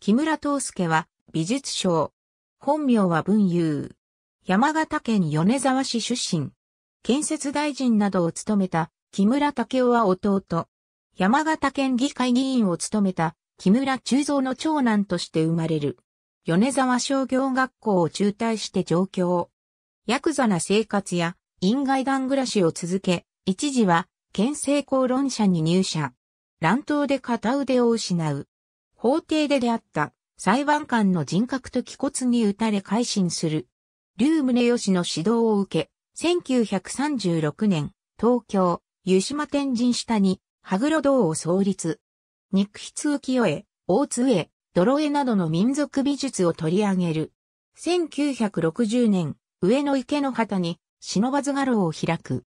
木村東介は美術賞。本名は文雄。山形県米沢市出身。建設大臣などを務めた木村武夫は弟。山形県議会議員を務めた木村中蔵の長男として生まれる。米沢商業学校を中退して上京。ヤクザな生活や院外団暮らしを続け、一時は県政公論者に入社。乱闘で片腕を失う。法廷で出会った裁判官の人格と気骨に打たれ改心する。竜宗義の指導を受け、1936年、東京、湯島天神下に、羽黒堂を創立。肉筆浮世絵、大津絵、泥絵などの民族美術を取り上げる。1960年、上野池の旗に、忍ばず画廊を開く。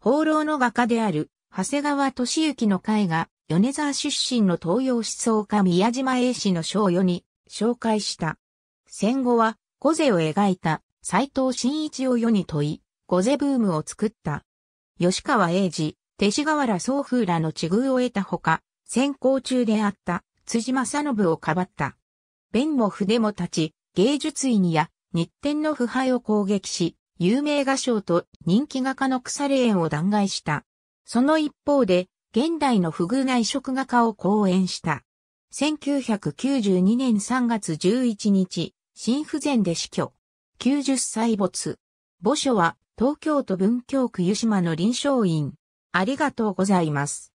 放浪の画家である、長谷川俊之の絵画、米沢出身の東洋思想家宮島英氏の賞与に紹介した。戦後は、ゴゼを描いた斎藤真一を世に問い、ゴゼブームを作った。吉川英治、勅使河原総風らの地遇を得たほか、先行中であった辻正信をかばった。弁も筆も立ち、芸術院や日天の腐敗を攻撃し、有名画商と人気画家の腐れ縁を弾劾した。その一方で、現代の不遇外食画家を講演した。1992年3月11日、心不全で死去。90歳没。墓所は東京都文京区湯島の臨床院。ありがとうございます。